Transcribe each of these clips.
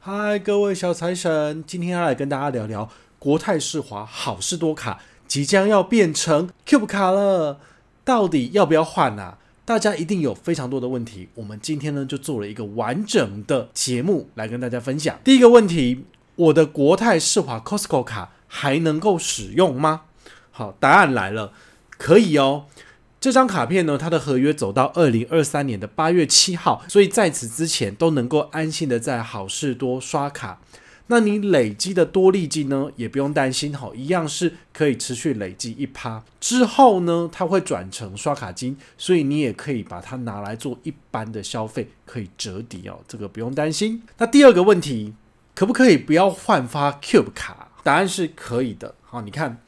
嗨，各位小财神，今天要来跟大家聊聊国泰世华好事多卡即将要变成 Cube 卡了，到底要不要换啊？大家一定有非常多的问题，我们今天呢就做了一个完整的节目来跟大家分享。第一个问题，我的国泰世华 Costco 卡还能够使用吗？好，答案来了，可以哦。这张卡片呢，它的合约走到二零二三年的八月七号，所以在此之前都能够安心的在好事多刷卡。那你累积的多利金呢，也不用担心，哈，一样是可以持续累积一趴，之后呢，它会转成刷卡金，所以你也可以把它拿来做一般的消费，可以折抵哦，这个不用担心。那第二个问题，可不可以不要换发 Cube 卡？答案是可以的，好，你看。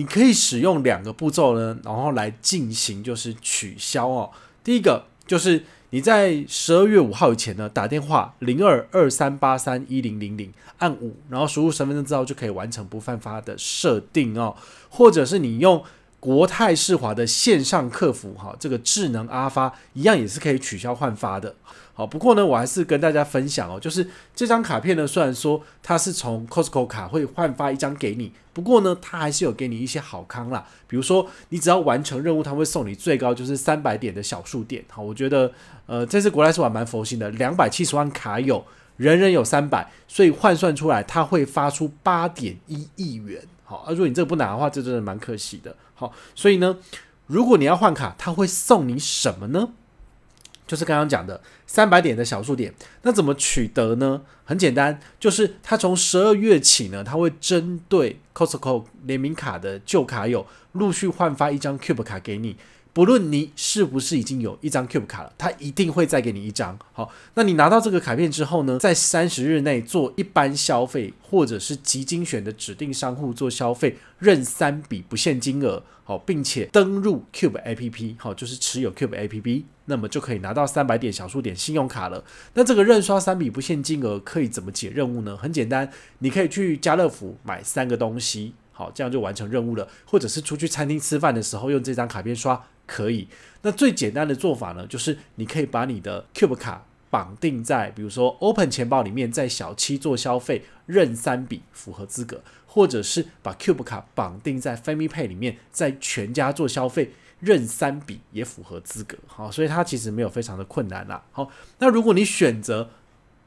你可以使用两个步骤呢，然后来进行就是取消哦。第一个就是你在十二月五号以前呢打电话零二二三八三一零零零按五，然后输入身份证之后就可以完成不犯发的设定哦，或者是你用。国泰世华的线上客服，哈，这个智能阿发一样也是可以取消换发的。好，不过呢，我还是跟大家分享哦，就是这张卡片呢，虽然说它是从 Costco 卡会换发一张给你，不过呢，它还是有给你一些好康啦。比如说，你只要完成任务，它会送你最高就是三百点的小数点。好，我觉得，呃，这次国泰世华蛮佛心的，两百七十万卡友人人有三百，所以换算出来，它会发出八点一亿元。好，而如果你这个不拿的话，这真的蛮可惜的。好，所以呢，如果你要换卡，他会送你什么呢？就是刚刚讲的三百点的小数点。那怎么取得呢？很简单，就是他从十二月起呢，他会针对 Costco 联名卡的旧卡友，陆续换发一张 Cube 卡给你。不论你是不是已经有一张 Cube 卡了，他一定会再给你一张。好，那你拿到这个卡片之后呢，在三十日内做一般消费或者是极精选的指定商户做消费，任三笔不限金额。好，并且登入 Cube APP，好，就是持有 Cube APP，那么就可以拿到三百点小数点信用卡了。那这个任刷三笔不限金额可以怎么解任务呢？很简单，你可以去家乐福买三个东西。好，这样就完成任务了。或者是出去餐厅吃饭的时候用这张卡片刷可以。那最简单的做法呢，就是你可以把你的 Cube 卡绑定在，比如说 Open 钱包里面，在小七做消费认三笔符合资格，或者是把 Cube 卡绑定在 Family Pay 里面，在全家做消费认三笔也符合资格。好，所以它其实没有非常的困难啦。好，那如果你选择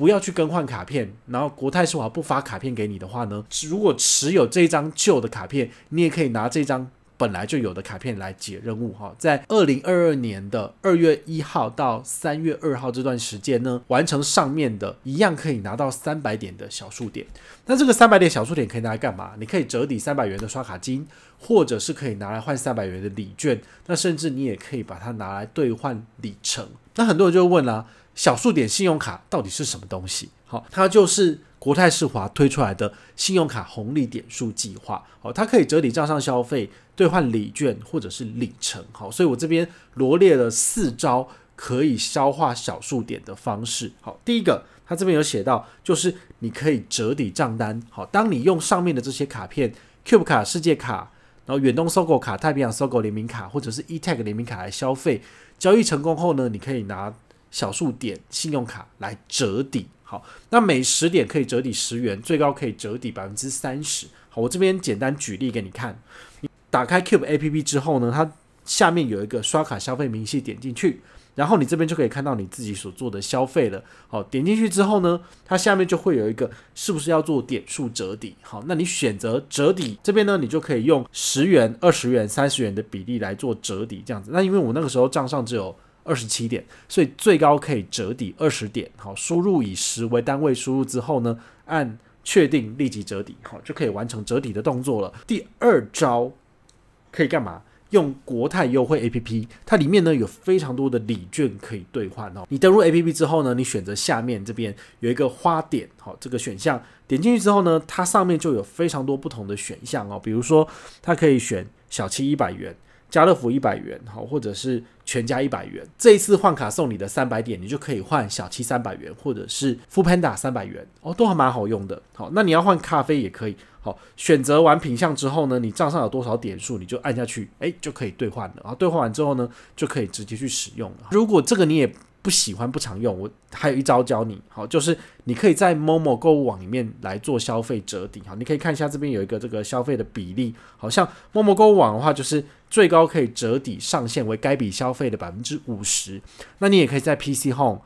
不要去更换卡片，然后国泰世华不发卡片给你的话呢，如果持有这张旧的卡片，你也可以拿这张本来就有的卡片来解任务哈。在二零二二年的二月一号到三月二号这段时间呢，完成上面的一样可以拿到三百点的小数点。那这个三百点小数点可以拿来干嘛？你可以折抵三百元的刷卡金，或者是可以拿来换三百元的礼券。那甚至你也可以把它拿来兑换里程。那很多人就会问了。小数点信用卡到底是什么东西？好，它就是国泰世华推出来的信用卡红利点数计划。好，它可以折抵账上消费，兑换礼券或者是里程。好，所以我这边罗列了四招可以消化小数点的方式。好，第一个，它这边有写到，就是你可以折抵账单。好，当你用上面的这些卡片，Cube 卡、世界卡，然后远东 SoGo 卡、太平洋 SoGo 联名卡，或者是 eTag 联名卡来消费，交易成功后呢，你可以拿。小数点信用卡来折抵，好，那每十点可以折抵十元，最高可以折抵百分之三十。好，我这边简单举例给你看。你打开 Cube A P P 之后呢，它下面有一个刷卡消费明细，点进去，然后你这边就可以看到你自己所做的消费了。好，点进去之后呢，它下面就会有一个是不是要做点数折抵？好，那你选择折抵这边呢，你就可以用十元、二十元、三十元的比例来做折抵，这样子。那因为我那个时候账上只有。二十七点，所以最高可以折抵二十点。好，输入以十为单位输入之后呢，按确定立即折抵，好就可以完成折抵的动作了。第二招可以干嘛？用国泰优惠 A P P，它里面呢有非常多的礼券可以兑换哦。你登录 A P P 之后呢，你选择下面这边有一个花点，好这个选项，点进去之后呢，它上面就有非常多不同的选项哦，比如说它可以选小七一百元。家乐福一百元好，或者是全家一百元。这一次换卡送你的三百点，你就可以换小七三百元，或者是富 panda 三百元哦，都还蛮好用的。好，那你要换咖啡也可以。好，选择完品项之后呢，你账上有多少点数，你就按下去，哎，就可以兑换了。然后兑换完之后呢，就可以直接去使用了。如果这个你也不喜欢不常用，我还有一招教你，好，就是你可以在某某购物网里面来做消费折抵。好，你可以看一下这边有一个这个消费的比例，好像某某购物网的话就是。最高可以折抵上限为该笔消费的百分之五十，那你也可以在 PC Home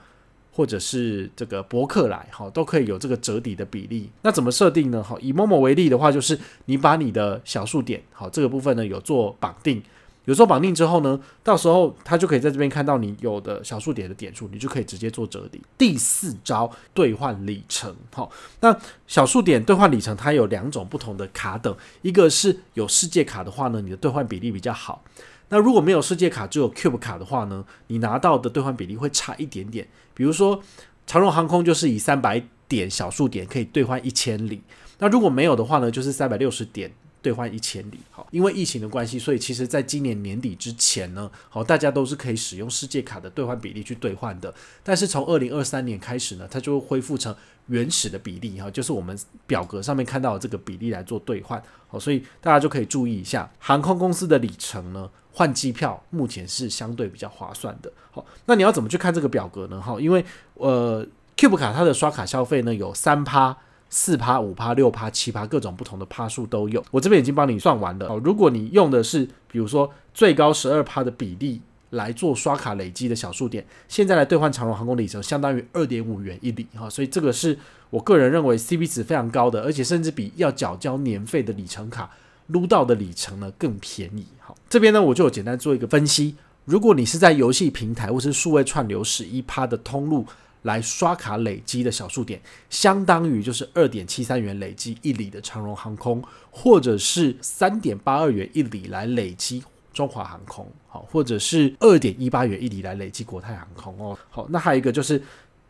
或者是这个博客来，哈，都可以有这个折抵的比例。那怎么设定呢？哈，以某某为例的话，就是你把你的小数点，好，这个部分呢有做绑定。有时候绑定之后呢，到时候他就可以在这边看到你有的小数点的点数，你就可以直接做折抵。第四招兑换里程，哈，那小数点兑换里程它有两种不同的卡等，一个是有世界卡的话呢，你的兑换比例比较好；那如果没有世界卡，只有 Cube 卡的话呢，你拿到的兑换比例会差一点点。比如说长荣航空就是以三百点小数点可以兑换一千里，那如果没有的话呢，就是三百六十点。兑换一千里，好，因为疫情的关系，所以其实在今年年底之前呢，好，大家都是可以使用世界卡的兑换比例去兑换的。但是从二零二三年开始呢，它就恢复成原始的比例，哈，就是我们表格上面看到的这个比例来做兑换，好，所以大家就可以注意一下，航空公司的里程呢换机票目前是相对比较划算的。好，那你要怎么去看这个表格呢？哈，因为呃，Cube 卡它的刷卡消费呢有三趴。四趴、五趴、六趴、七趴，各种不同的趴数都有。我这边已经帮你算完了哦。如果你用的是，比如说最高十二趴的比例来做刷卡累积的小数点，现在来兑换长荣航空里程，相当于二点五元一里哈。所以这个是我个人认为 CP 值非常高的，而且甚至比要缴交年费的里程卡撸到的里程呢更便宜好，这边呢，我就简单做一个分析。如果你是在游戏平台或是数位串流十一趴的通路。来刷卡累积的小数点，相当于就是二点七三元累积一里的长荣航空，或者是三点八二元一里来累积中华航空，好，或者是二点一八元一里来累积国泰航空哦，好，那还有一个就是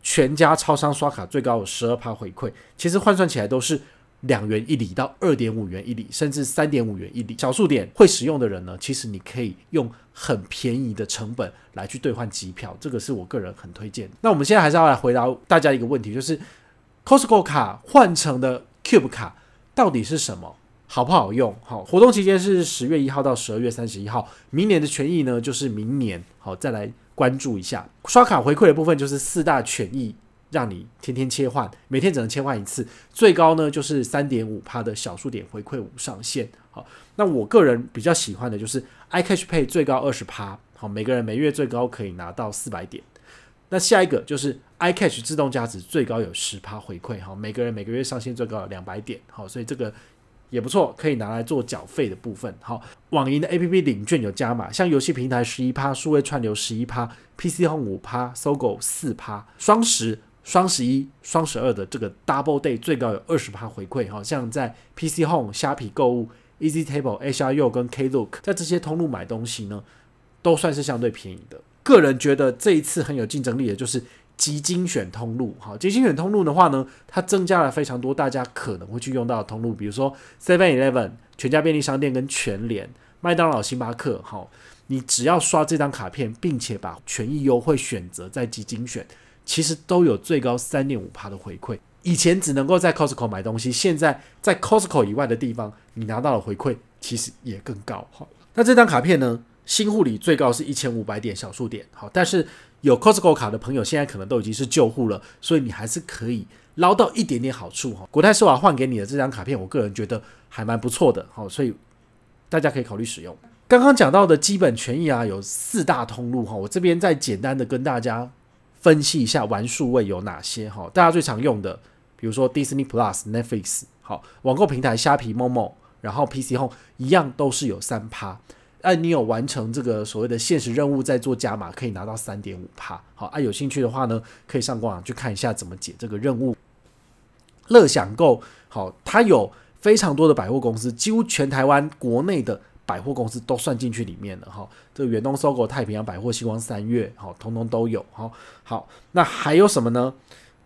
全家超商刷卡最高有十二趴回馈，其实换算起来都是。两元一里到二点五元一里，甚至三点五元一里，小数点会使用的人呢，其实你可以用很便宜的成本来去兑换机票，这个是我个人很推荐。那我们现在还是要来回答大家一个问题，就是 Costco 卡换成的 Cube 卡到底是什么，好不好用？好，活动期间是十月一号到十二月三十一号，明年的权益呢就是明年好再来关注一下。刷卡回馈的部分就是四大权益。让你天天切换，每天只能切换一次，最高呢就是三点五趴的小数点回馈无上限。好，那我个人比较喜欢的就是 iCash 配最高二十趴，好，每个人每月最高可以拿到四百点。那下一个就是 iCash 自动价值最高有十趴回馈，好，每个人每个月上限最高两百点，好，所以这个也不错，可以拿来做缴费的部分。好，网银的 APP 领券有加码，像游戏平台十一趴，数位串流十一趴，PC Home 五趴，搜狗四趴，双十。双十一、双十二的这个 Double Day 最高有二十趴回馈哈，像在 PC Home、虾皮购物、Easy Table、HRU 跟 K Look，在这些通路买东西呢，都算是相对便宜的。个人觉得这一次很有竞争力的就是集精选通路哈，集精选通路的话呢，它增加了非常多大家可能会去用到的通路，比如说 Seven Eleven、全家便利商店跟全联、麦当劳、星巴克哈，你只要刷这张卡片，并且把权益优惠选择在集精选。其实都有最高三点五帕的回馈，以前只能够在 Costco 买东西，现在在 Costco 以外的地方，你拿到了回馈，其实也更高哈。那这张卡片呢？新护理最高是一千五百点小数点，好，但是有 Costco 卡的朋友，现在可能都已经是旧户了，所以你还是可以捞到一点点好处哈。国泰世华换给你的这张卡片，我个人觉得还蛮不错的，好，所以大家可以考虑使用。刚刚讲到的基本权益啊，有四大通路哈，我这边再简单的跟大家。分析一下玩数位有哪些哈？大家最常用的，比如说 Disney Plus、Netflix，好，网购平台虾皮、Momo，然后 PC Home，一样都是有三趴。啊、你有完成这个所谓的现实任务，在做加码，可以拿到三点五趴。好，啊，有兴趣的话呢，可以上官网去看一下怎么解这个任务。乐享购好，它有非常多的百货公司，几乎全台湾国内的。百货公司都算进去里面了哈，这个远东收购太平洋百货、星光三月，好，通通都有好。好，那还有什么呢？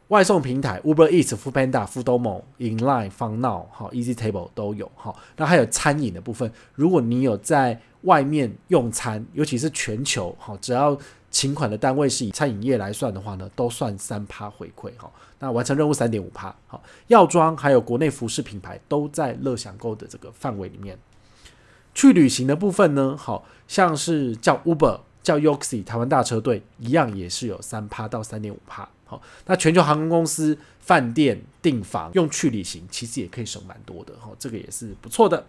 外送平台 Uber Eats、Foodpanda、Foodomo、In Line、f u n Now、Easy Table 都有哈。那还有餐饮的部分，如果你有在外面用餐，尤其是全球，好，只要请款的单位是以餐饮业来算的话呢，都算三趴回馈哈。那完成任务三点五趴，好，药妆还有国内服饰品牌都在乐享购的这个范围里面。去旅行的部分呢，好像是叫 Uber、叫 y o x i 台湾大车队一样，也是有三趴到三点五趴。好，那全球航空公司、饭店订房用去旅行，其实也可以省蛮多的。好，这个也是不错的。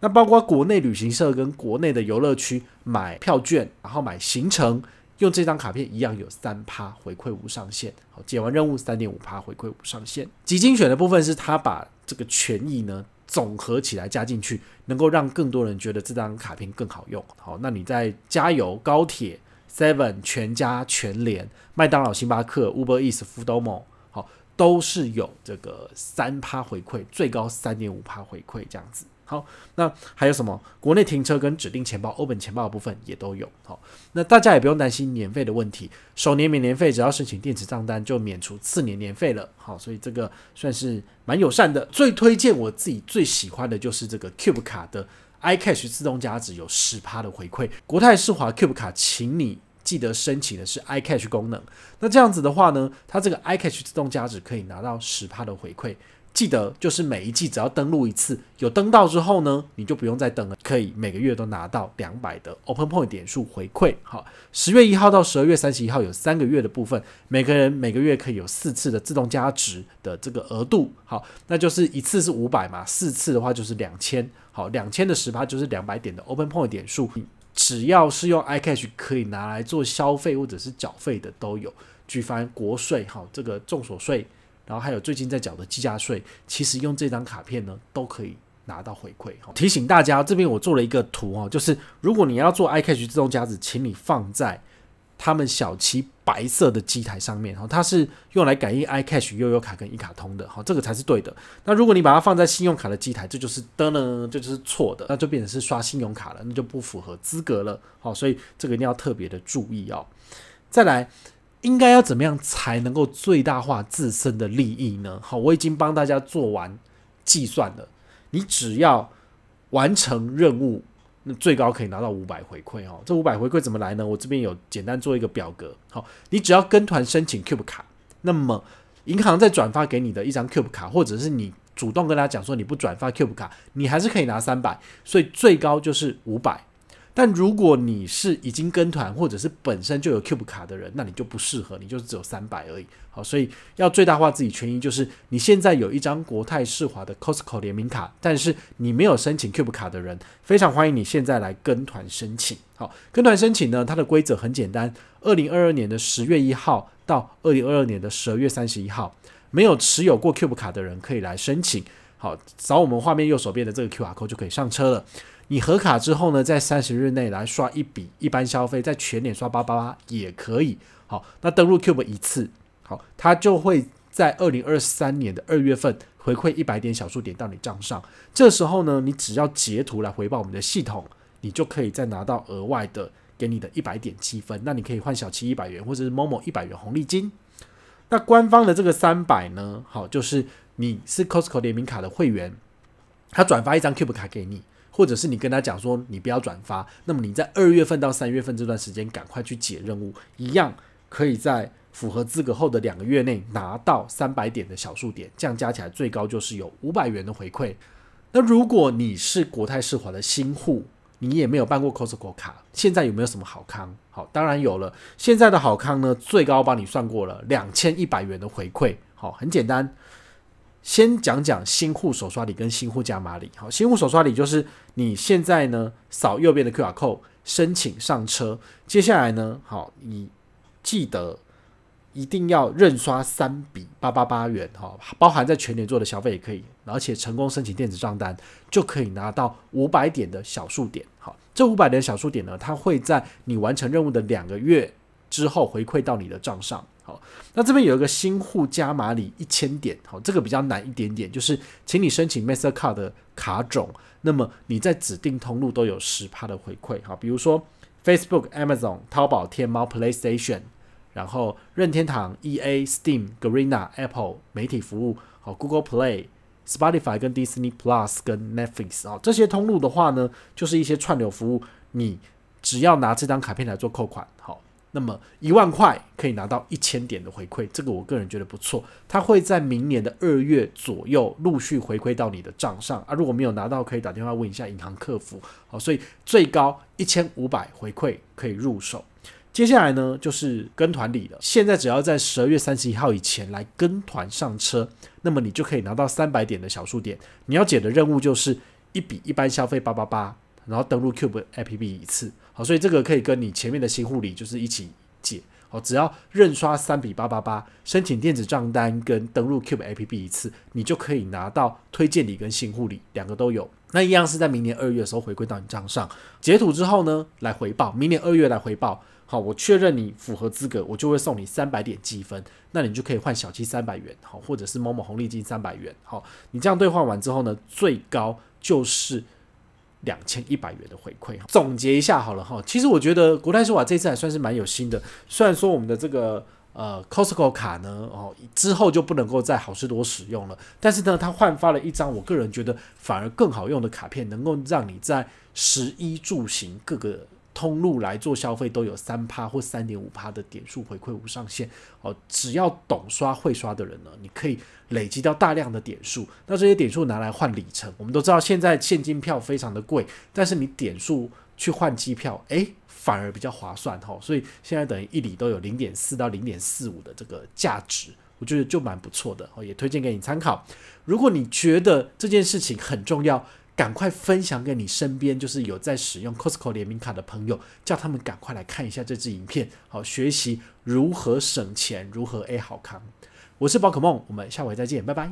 那包括国内旅行社跟国内的游乐区买票券，然后买行程，用这张卡片一样有三趴回馈无上限。好，解完任务三点五趴回馈无上限。几精选的部分是它把这个权益呢。总合起来加进去，能够让更多人觉得这张卡片更好用。好，那你在加油、高铁、Seven、全家、全联、麦当劳、星巴克、Uber Eats、Foodomoo，好，都是有这个三趴回馈，最高三点五趴回馈这样子。好，那还有什么？国内停车跟指定钱包，欧本钱包的部分也都有。好，那大家也不用担心年费的问题，首年免年费，只要申请电子账单就免除次年年费了。好，所以这个算是蛮友善的。最推荐我自己最喜欢的就是这个 Cube 卡的 iCash 自动加值，有十趴的回馈。国泰世华 Cube 卡，请你记得申请的是 iCash 功能。那这样子的话呢，它这个 iCash 自动加值可以拿到十趴的回馈。记得就是每一季只要登录一次，有登到之后呢，你就不用再登了，可以每个月都拿到两百的 open point 点数回馈。好，十月一号到十二月三十一号有三个月的部分，每个人每个月可以有四次的自动加值的这个额度。好，那就是一次是五百嘛，四次的话就是两千。好，两千的十趴就是两百点的 open point 点数。只要是用 i cash 可以拿来做消费或者是缴费的都有，举凡国税好，这个重所税。然后还有最近在缴的计价税，其实用这张卡片呢都可以拿到回馈提醒大家，这边我做了一个图哦，就是如果你要做 iCash 自动夹子，请你放在他们小七白色的机台上面它是用来感应 iCash 悠游卡跟一卡通的，好，这个才是对的。那如果你把它放在信用卡的机台，这就是的呢，这就是错的，那就变成是刷信用卡了，那就不符合资格了，好，所以这个一定要特别的注意哦。再来。应该要怎么样才能够最大化自身的利益呢？好，我已经帮大家做完计算了。你只要完成任务，那最高可以拿到五百回馈哦。这五百回馈怎么来呢？我这边有简单做一个表格。好，你只要跟团申请 Cube 卡，那么银行再转发给你的一张 Cube 卡，或者是你主动跟他讲说你不转发 Cube 卡，你还是可以拿三百，所以最高就是五百。但如果你是已经跟团，或者是本身就有 Cube 卡的人，那你就不适合，你就是只有三百而已。好，所以要最大化自己权益，就是你现在有一张国泰世华的 Costco 联名卡，但是你没有申请 Cube 卡的人，非常欢迎你现在来跟团申请。好，跟团申请呢，它的规则很简单：，二零二二年的十月一号到二零二二年的十二月三十一号，没有持有过 Cube 卡的人可以来申请。好，扫我们画面右手边的这个 QR code 就可以上车了。你核卡之后呢，在三十日内来刷一笔一般消费，在全脸刷八八八也可以。好，那登录 Cube 一次，好，它就会在二零二三年的二月份回馈一百点小数点到你账上。这时候呢，你只要截图来回报我们的系统，你就可以再拿到额外的给你的一百点积分。那你可以换小七一百元，或者是某某一百元红利金。那官方的这个三百呢，好，就是你是 Costco 联名卡的会员，他转发一张 Cube 卡给你。或者是你跟他讲说你不要转发，那么你在二月份到三月份这段时间赶快去解任务，一样可以在符合资格后的两个月内拿到三百点的小数点，这样加起来最高就是有五百元的回馈。那如果你是国泰世华的新户，你也没有办过 cosco 卡，现在有没有什么好康？好，当然有了，现在的好康呢，最高帮你算过了两千一百元的回馈，好，很简单。先讲讲新户手刷礼跟新户加码礼。好，新户手刷礼就是你现在呢扫右边的 Q R code 申请上车，接下来呢，好，你记得一定要认刷三笔八八八元，哈，包含在全年做的消费也可以，而且成功申请电子账单就可以拿到五百点的小数点。好，这五百点的小数点呢，它会在你完成任务的两个月之后回馈到你的账上。好，那这边有一个新户加码礼一千点，好，这个比较难一点点，就是请你申请 Mastercard 的卡种，那么你在指定通路都有十趴的回馈，好，比如说 Facebook、Amazon、淘宝、天猫、PlayStation，然后任天堂、EA、Steam、Greena、Apple 媒体服务，好，Google Play、Spotify 跟 Disney Plus 跟 Netflix，好，这些通路的话呢，就是一些串流服务，你只要拿这张卡片来做扣款，好。那么一万块可以拿到一千点的回馈，这个我个人觉得不错。它会在明年的二月左右陆续回馈到你的账上啊。如果没有拿到，可以打电话问一下银行客服。好，所以最高一千五百回馈可以入手。接下来呢，就是跟团礼了。现在只要在十二月三十一号以前来跟团上车，那么你就可以拿到三百点的小数点。你要解的任务就是一笔一般消费八八八。然后登录 Cube A P P 一次，好，所以这个可以跟你前面的新护理就是一起解，好，只要认刷三笔八八八，申请电子账单跟登录 Cube A P P 一次，你就可以拿到推荐礼跟新护理两个都有，那一样是在明年二月的时候回归到你账上，截图之后呢来回报，明年二月来回报，好，我确认你符合资格，我就会送你三百点积分，那你就可以换小七三百元，好，或者是某某红利金三百元，好，你这样兑换完之后呢，最高就是。两千一百元的回馈总结一下好了哈。其实我觉得国泰世华这次还算是蛮有心的，虽然说我们的这个呃 Costco 卡呢，哦之后就不能够在好事多使用了，但是呢，它换发了一张我个人觉得反而更好用的卡片，能够让你在十一住行各个。通路来做消费都有三趴或三点五趴的点数回馈无上限哦，只要懂刷会刷的人呢，你可以累积到大量的点数，那这些点数拿来换里程，我们都知道现在现金票非常的贵，但是你点数去换机票，诶，反而比较划算哈，所以现在等于一里都有零点四到零点四五的这个价值，我觉得就蛮不错的哦，也推荐给你参考。如果你觉得这件事情很重要。赶快分享给你身边就是有在使用 Costco 联名卡的朋友，叫他们赶快来看一下这支影片，好学习如何省钱，如何 A 好康。我是宝可梦，我们下回再见，拜拜。